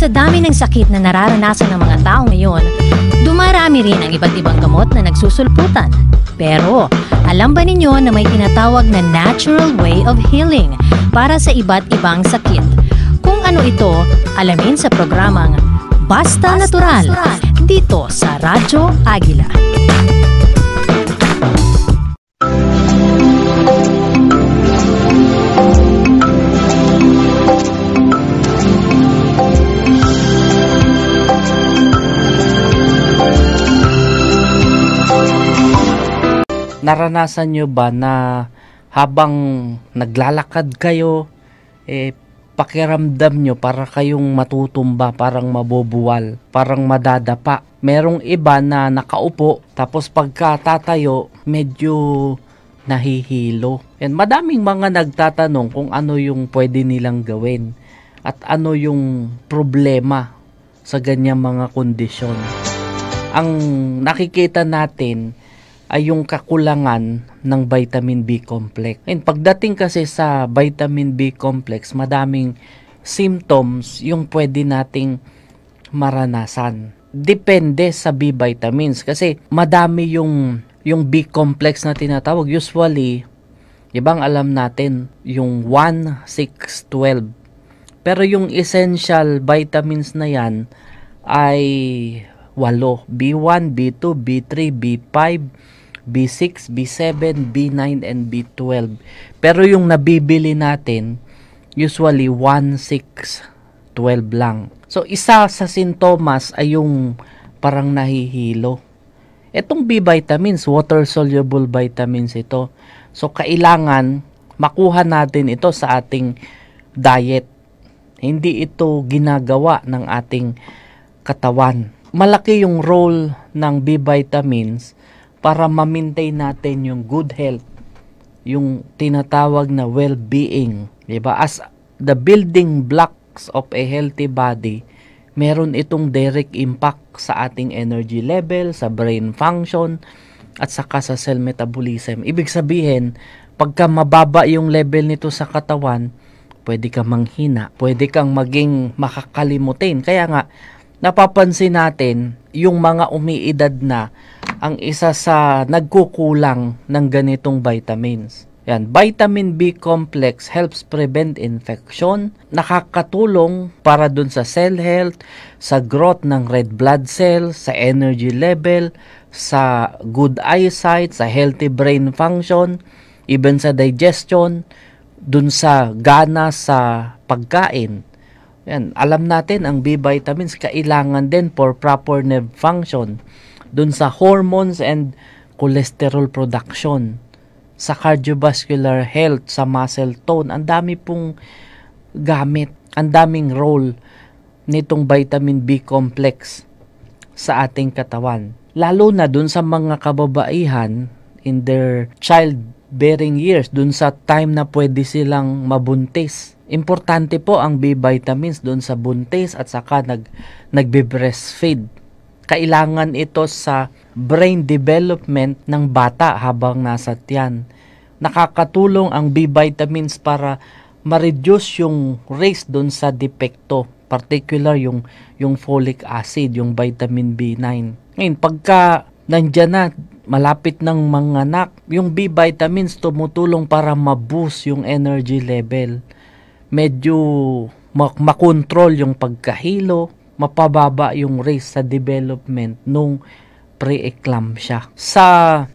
sa dami ng sakit na nararanasan ng mga tao ngayon, dumarami rin ang iba't ibang gamot na nagsusulputan. Pero, alam ba ninyo na may tinatawag na natural way of healing para sa iba't ibang sakit? Kung ano ito, alamin sa programang Basta, Basta Natural, Natural dito sa Radyo Agila. naranasan nyo ba na habang naglalakad kayo, eh, pakiramdam nyo para kayong matutumba, parang mabubuwal, parang madadapa. Merong iba na nakaupo, tapos pagkatatayo, medyo nahihilo. And madaming mga nagtatanong kung ano yung pwede nilang gawin at ano yung problema sa ganyang mga kondisyon. Ang nakikita natin ay yung kakulangan ng vitamin B complex. And pagdating kasi sa vitamin B complex, madaming symptoms yung pwede nating maranasan. Depende sa B vitamins kasi madami yung yung B complex na tinatawag usually, 'di ba alam natin yung 1, 6, 12. Pero yung essential vitamins na 'yan ay 8, B1, B2, B3, B5, B6, B7, B9, and B12. Pero yung nabibili natin, usually 1, 6, 12 lang. So, isa sa sintomas ay yung parang nahihilo. Itong B vitamins, water-soluble vitamins ito. So, kailangan makuha natin ito sa ating diet. Hindi ito ginagawa ng ating katawan. Malaki yung role ng B vitamins para ma-maintain natin yung good health, yung tinatawag na well-being, 'di ba? As the building blocks of a healthy body, meron itong direct impact sa ating energy level, sa brain function, at saka sa cell metabolism. Ibig sabihin, pagka mababa yung level nito sa katawan, pwede kang manghina, pwede kang maging makakalimutin. Kaya nga, napapansin natin yung mga umiidad na ang isa sa nagkukulang ng ganitong vitamins. Yan, vitamin B complex helps prevent infection, nakakatulong para dun sa cell health, sa growth ng red blood cells, sa energy level, sa good eyesight, sa healthy brain function, even sa digestion, dun sa gana sa pagkain. Yan, alam natin ang B vitamins kailangan din for proper nerve function dun sa hormones and cholesterol production, sa cardiovascular health, sa muscle tone. Ang dami pong gamit, ang daming role nitong vitamin B complex sa ating katawan. Lalo na dun sa mga kababaihan in their childbearing years, dun sa time na pwede silang mabuntis. Importante po ang B vitamins dun sa buntis at saka nag, nagbe-breastfeed kailangan ito sa brain development ng bata habang nasa tiyan. Nakakatulong ang B vitamins para ma-reduce yung risk doon sa depekto, particular yung, yung folic acid, yung vitamin B9. Ngayon, pagka nandyan na, malapit ng manganak, yung B vitamins tumutulong para ma-boost yung energy level. Medyo mak- makontrol yung pagkahilo, mapababa yung race sa development nung pre-eclampsia. Sa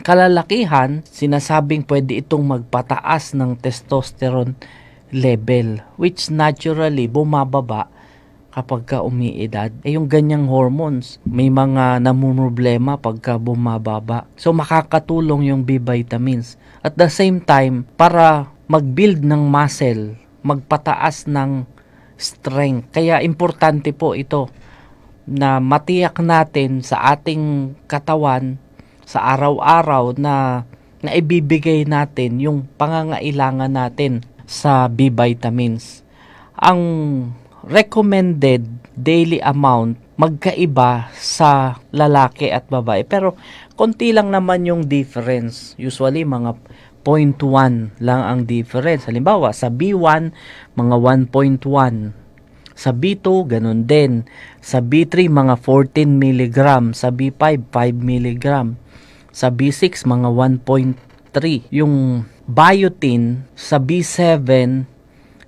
kalalakihan, sinasabing pwede itong magpataas ng testosterone level which naturally bumababa kapag ka umiedad. Eh yung ganyang hormones, may mga namumroblema pagka bumababa. So makakatulong yung B vitamins. At the same time, para mag-build ng muscle, magpataas ng strength. Kaya importante po ito na matiyak natin sa ating katawan sa araw-araw na na ibibigay natin yung pangangailangan natin sa B vitamins. Ang recommended daily amount magkaiba sa lalaki at babae pero konti lang naman yung difference. Usually mga 0.1 lang ang difference. Halimbawa, sa B1, mga 1.1. Sa B2, ganun din. Sa B3, mga 14 mg. Sa B5, 5 mg. Sa B6, mga 1.3. Yung biotin, sa B7,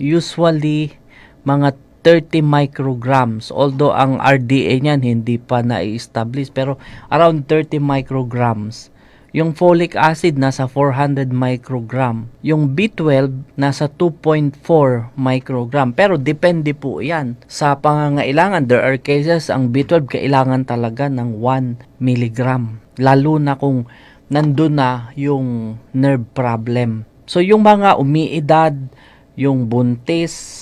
usually, mga 30 micrograms. Although ang RDA niyan hindi pa na-establish pero around 30 micrograms yung folic acid nasa 400 microgram. Yung B12 nasa 2.4 microgram. Pero depende po yan sa pangangailangan. There are cases ang B12 kailangan talaga ng 1 milligram. Lalo na kung nandun na yung nerve problem. So yung mga umiidad, yung buntis,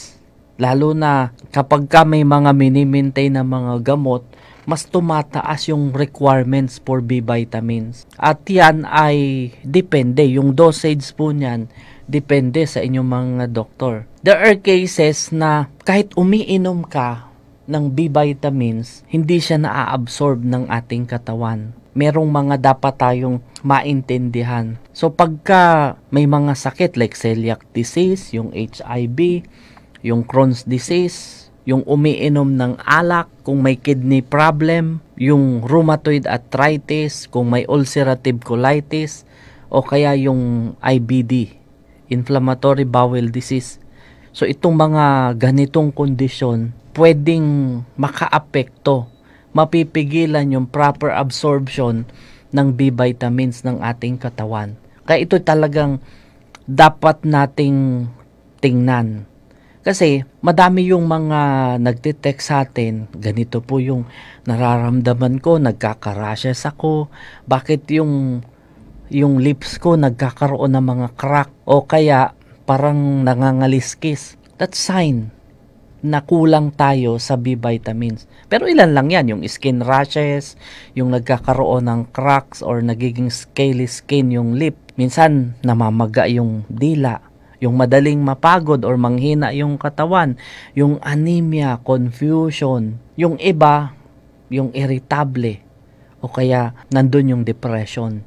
lalo na kapag ka may mga mini-maintain na mga gamot, mas tumataas yung requirements for B vitamins. At yan ay depende, yung dosage po niyan, depende sa inyong mga doktor. There are cases na kahit umiinom ka ng B vitamins, hindi siya naaabsorb ng ating katawan merong mga dapat tayong maintindihan. So pagka may mga sakit like celiac disease, yung HIV, yung Crohn's disease, yung umiinom ng alak, kung may kidney problem, yung rheumatoid arthritis, kung may ulcerative colitis, o kaya yung IBD, inflammatory bowel disease. So itong mga ganitong kondisyon, pwedeng makaapekto, mapipigilan yung proper absorption ng B vitamins ng ating katawan. Kaya ito talagang dapat nating tingnan kasi madami yung mga nagtitext sa atin, ganito po yung nararamdaman ko, nagkakarashes ako, bakit yung, yung lips ko nagkakaroon ng mga crack o kaya parang nangangaliskis. That sign na kulang tayo sa B vitamins. Pero ilan lang yan, yung skin rashes, yung nagkakaroon ng cracks or nagiging scaly skin yung lip. Minsan namamaga yung dila yung madaling mapagod or manghina yung katawan, yung anemia, confusion, yung iba, yung irritable, o kaya nandun yung depression.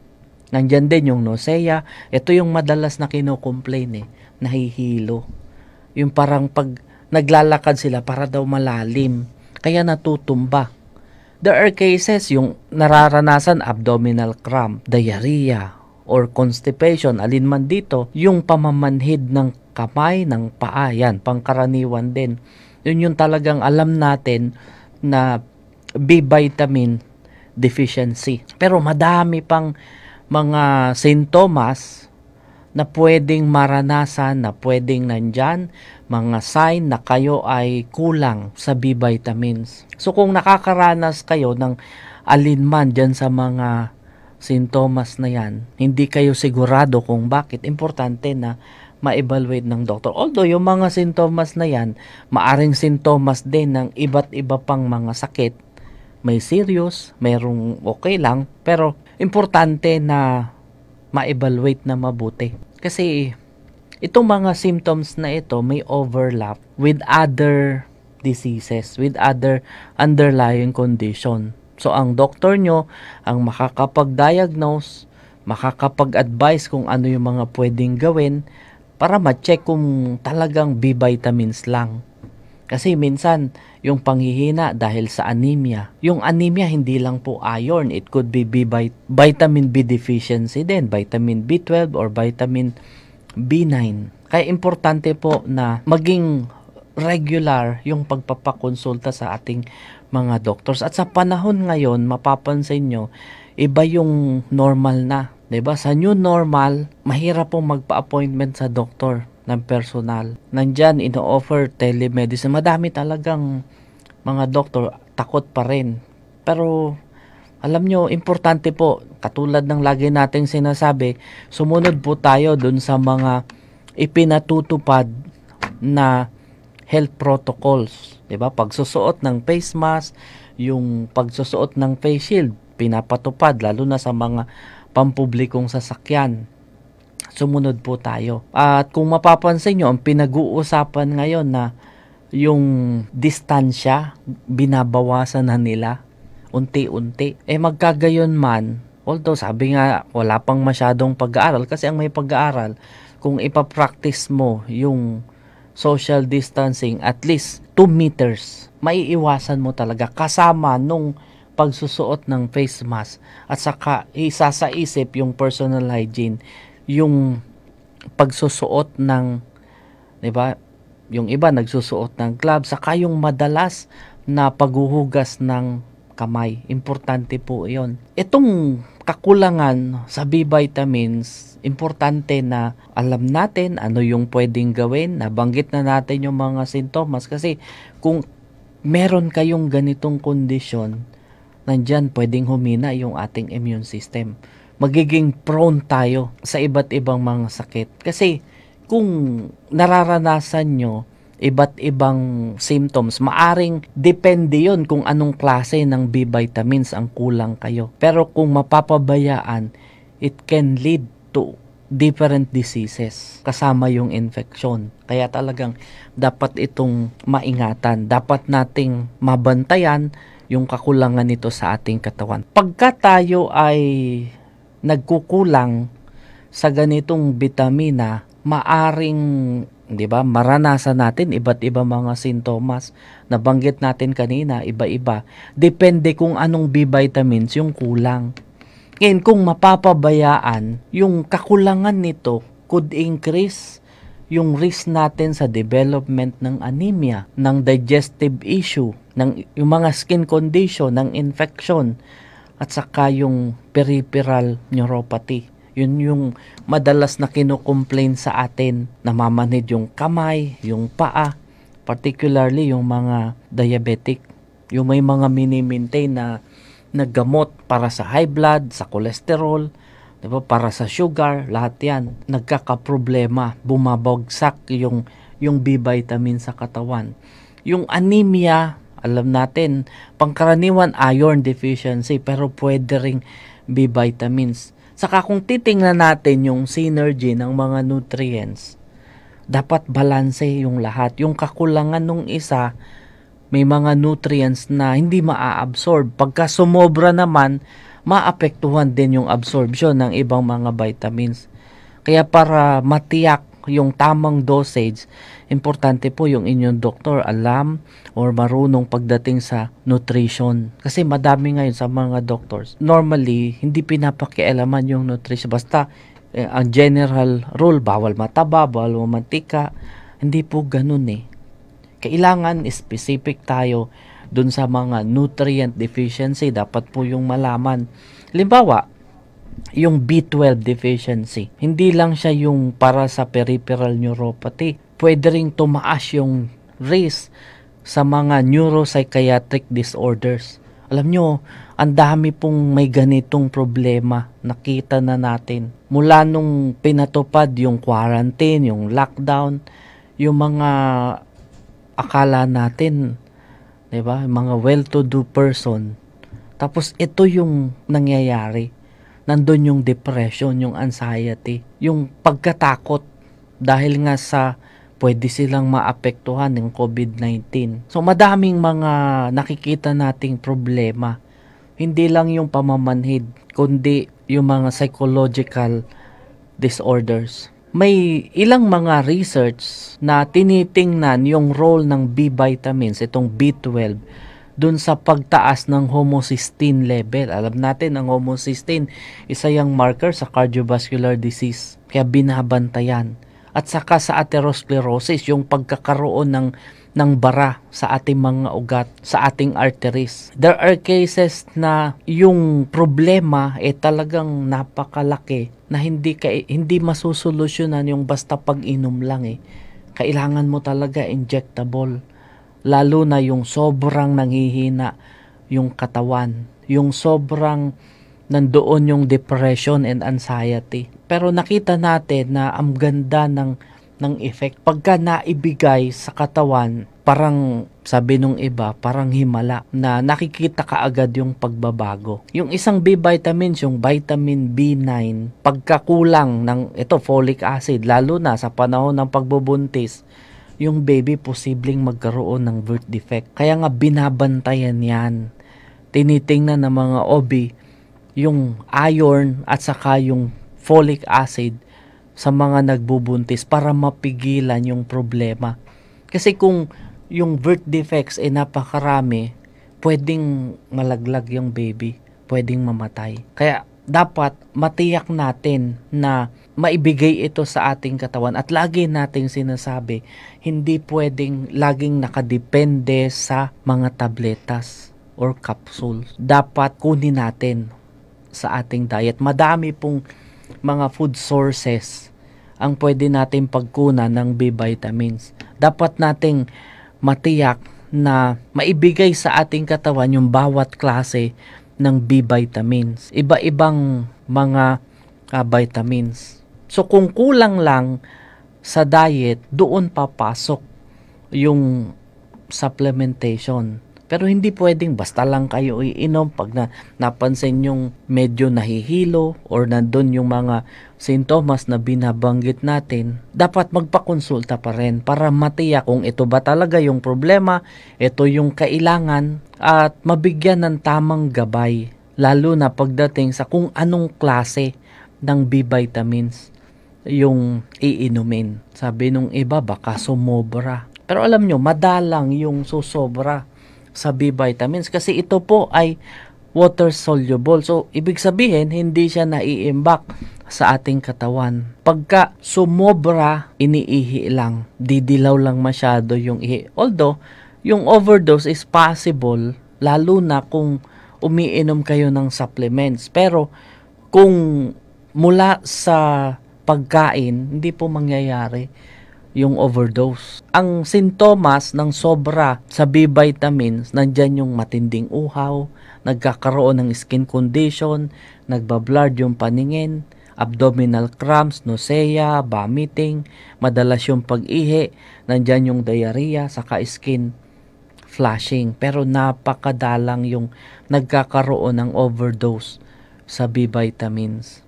Nandyan din yung nausea. Ito yung madalas na kinocomplain eh. Nahihilo. Yung parang pag naglalakad sila para daw malalim. Kaya natutumba. There are cases yung nararanasan abdominal cramp, diarrhea, or constipation, alinman dito, yung pamamanhid ng kamay, ng paa, yan, pangkaraniwan din. Yun yung talagang alam natin na B vitamin deficiency. Pero madami pang mga sintomas na pwedeng maranasan, na pwedeng nandyan, mga sign na kayo ay kulang sa B vitamins. So kung nakakaranas kayo ng alinman dyan sa mga sintomas na yan, hindi kayo sigurado kung bakit. Importante na ma-evaluate ng doktor. Although yung mga sintomas na yan, maaring sintomas din ng iba't iba pang mga sakit. May serious, mayroong okay lang, pero importante na ma-evaluate na mabuti. Kasi itong mga symptoms na ito may overlap with other diseases, with other underlying condition. So ang doktor nyo ang makakapag-diagnose, makakapag-advise kung ano yung mga pwedeng gawin para ma-check kung talagang B vitamins lang. Kasi minsan, yung panghihina dahil sa anemia. Yung anemia hindi lang po iron, it could be B vitamin B deficiency din, vitamin B12 or vitamin B9. Kaya importante po na maging regular yung pagpapakonsulta sa ating mga doctors. At sa panahon ngayon, mapapansin nyo, iba yung normal na. ba diba? Sa new normal, mahirap pong magpa-appointment sa doktor ng personal. Nandyan, ino-offer telemedicine. Madami talagang mga doktor, takot pa rin. Pero, alam nyo, importante po, katulad ng lagi nating sinasabi, sumunod po tayo dun sa mga ipinatutupad na health protocols, 'di ba? Pagsusuot ng face mask, yung pagsusuot ng face shield, pinapatupad lalo na sa mga pampublikong sasakyan. Sumunod po tayo. At kung mapapansin niyo, ang pinag-uusapan ngayon na yung distansya, binabawasan na nila unti-unti. Eh magkagayon man, although sabi nga wala pang masyadong pag-aaral kasi ang may pag-aaral, kung ipapractice mo yung social distancing at least 2 meters, maiiwasan mo talaga kasama nung pagsusuot ng face mask at saka isa sa isip yung personal hygiene, yung pagsusuot ng 'di ba? Yung iba nagsusuot ng gloves saka yung madalas na paghuhugas ng kamay. Importante po 'yon. Itong kakulangan sa B vitamins, importante na alam natin ano yung pwedeng gawin. Nabanggit na natin yung mga sintomas kasi kung meron kayong ganitong kondisyon, nandyan pwedeng humina yung ating immune system. Magiging prone tayo sa iba't ibang mga sakit. Kasi kung nararanasan nyo iba't ibang symptoms. Maaring depende yon kung anong klase ng B vitamins ang kulang kayo. Pero kung mapapabayaan, it can lead to different diseases kasama yung infection. Kaya talagang dapat itong maingatan. Dapat nating mabantayan yung kakulangan nito sa ating katawan. Pagka tayo ay nagkukulang sa ganitong bitamina, maaring 'di ba? Maranasan natin iba't iba mga sintomas. na banggit natin kanina, iba-iba. Depende kung anong B vitamins yung kulang. Ngayon, kung mapapabayaan, yung kakulangan nito could increase yung risk natin sa development ng anemia, ng digestive issue, ng yung mga skin condition, ng infection, at saka yung peripheral neuropathy. Yun yung madalas na kinocomplain sa atin. Namamanid yung kamay, yung paa, particularly yung mga diabetic. Yung may mga mini-maintain na naggamot para sa high blood, sa cholesterol, diba? para sa sugar, lahat yan. Nagkakaproblema, bumabagsak yung, yung B vitamin sa katawan. Yung anemia, alam natin, pangkaraniwan iron deficiency pero pwede ring B vitamins. Saka kung titingnan natin yung synergy ng mga nutrients, dapat balanse yung lahat. Yung kakulangan ng isa, may mga nutrients na hindi maaabsorb. Pagka sumobra naman, maapektuhan din yung absorption ng ibang mga vitamins. Kaya para matiyak yung tamang dosage, importante po yung inyong doktor alam or marunong pagdating sa nutrition. Kasi madami ngayon sa mga doctors, normally, hindi pinapakialaman yung nutrition. Basta, eh, ang general rule, bawal mataba, bawal mamantika. Hindi po ganun eh. Kailangan specific tayo dun sa mga nutrient deficiency. Dapat po yung malaman. Limbawa, yung B12 deficiency. Hindi lang siya yung para sa peripheral neuropathy pwede ring tumaas yung risk sa mga neuropsychiatric disorders. Alam nyo, ang dami pong may ganitong problema nakita na natin. Mula nung pinatupad yung quarantine, yung lockdown, yung mga akala natin, 'di ba? Mga well-to-do person. Tapos ito yung nangyayari. Nandun yung depression, yung anxiety, yung pagkatakot dahil nga sa pwede silang maapektuhan ng COVID-19. So madaming mga nakikita nating problema. Hindi lang yung pamamanhid, kundi yung mga psychological disorders. May ilang mga research na tinitingnan yung role ng B vitamins, itong B12, dun sa pagtaas ng homocysteine level. Alam natin, ang homocysteine, isa yung marker sa cardiovascular disease. Kaya binabantayan at saka sa atherosclerosis, yung pagkakaroon ng ng bara sa ating mga ugat, sa ating arteries. There are cases na yung problema ay eh, talagang napakalaki na hindi ka, hindi masusolusyonan yung basta pag-inom lang eh. Kailangan mo talaga injectable lalo na yung sobrang nanghihina yung katawan, yung sobrang nandoon yung depression and anxiety pero nakita natin na ang ganda ng ng effect pagka naibigay sa katawan parang sabi nung iba parang himala na nakikita ka agad yung pagbabago yung isang B vitamins yung vitamin B9 pagkakulang ng ito folic acid lalo na sa panahon ng pagbubuntis yung baby posibleng magkaroon ng birth defect kaya nga binabantayan yan tinitingnan ng mga OB yung iron at saka yung folic acid sa mga nagbubuntis para mapigilan yung problema. Kasi kung yung birth defects ay napakarami, pwedeng malaglag yung baby, pwedeng mamatay. Kaya dapat matiyak natin na maibigay ito sa ating katawan at lagi nating sinasabi hindi pwedeng laging nakadepende sa mga tabletas or capsules dapat kunin natin sa ating diet madami pong mga food sources ang pwede natin pagkunan ng B vitamins. Dapat nating matiyak na maibigay sa ating katawan yung bawat klase ng B vitamins. Iba-ibang mga uh, vitamins. So kung kulang lang sa diet, doon papasok yung supplementation pero hindi pwedeng basta lang kayo iinom pag na, napansin yung medyo nahihilo or nandun yung mga sintomas na binabanggit natin, dapat magpakonsulta pa rin para matiyak kung ito ba talaga yung problema, ito yung kailangan at mabigyan ng tamang gabay lalo na pagdating sa kung anong klase ng B vitamins yung iinumin. Sabi nung iba baka sumobra. Pero alam nyo, madalang yung susobra sa B vitamins kasi ito po ay water soluble. So, ibig sabihin, hindi siya naiimbak sa ating katawan. Pagka sumobra, iniihi lang. Didilaw lang masyado yung ihi. Although, yung overdose is possible lalo na kung umiinom kayo ng supplements. Pero, kung mula sa pagkain, hindi po mangyayari yung overdose. Ang sintomas ng sobra sa B vitamins, nandyan yung matinding uhaw, nagkakaroon ng skin condition, nagbablard yung paningin, abdominal cramps, nausea, vomiting, madalas yung pag-ihi, nandyan yung diarrhea, saka skin flashing. Pero napakadalang yung nagkakaroon ng overdose sa B vitamins.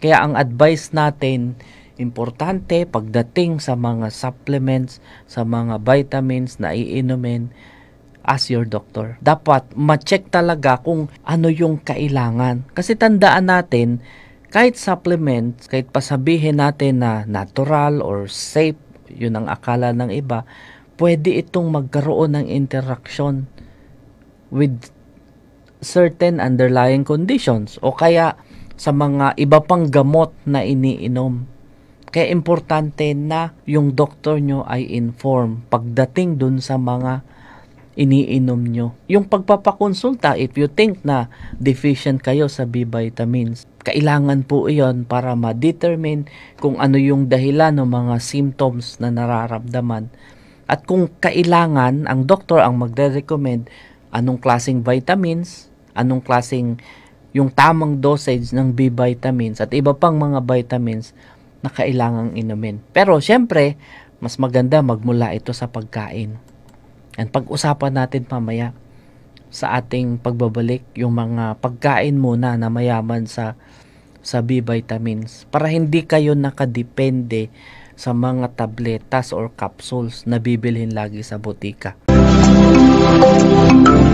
Kaya ang advice natin importante pagdating sa mga supplements, sa mga vitamins na iinumin as your doctor. Dapat ma-check talaga kung ano yung kailangan. Kasi tandaan natin, kahit supplements, kahit pasabihin natin na natural or safe, yun ang akala ng iba, pwede itong magkaroon ng interaction with certain underlying conditions o kaya sa mga iba pang gamot na iniinom. Kaya importante na yung doctor nyo ay inform pagdating dun sa mga iniinom nyo. Yung pagpapakonsulta, if you think na deficient kayo sa B vitamins, kailangan po iyon para ma-determine kung ano yung dahilan ng mga symptoms na nararamdaman. At kung kailangan, ang doktor ang magre-recommend anong klasing vitamins, anong klasing yung tamang dosage ng B vitamins at iba pang mga vitamins na kailangang inumin. Pero siyempre, mas maganda magmula ito sa pagkain. And pag-usapan natin mamaya sa ating pagbabalik yung mga pagkain muna na mayaman sa sa B vitamins para hindi kayo nakadepende sa mga tabletas or capsules na bibilhin lagi sa botika. Music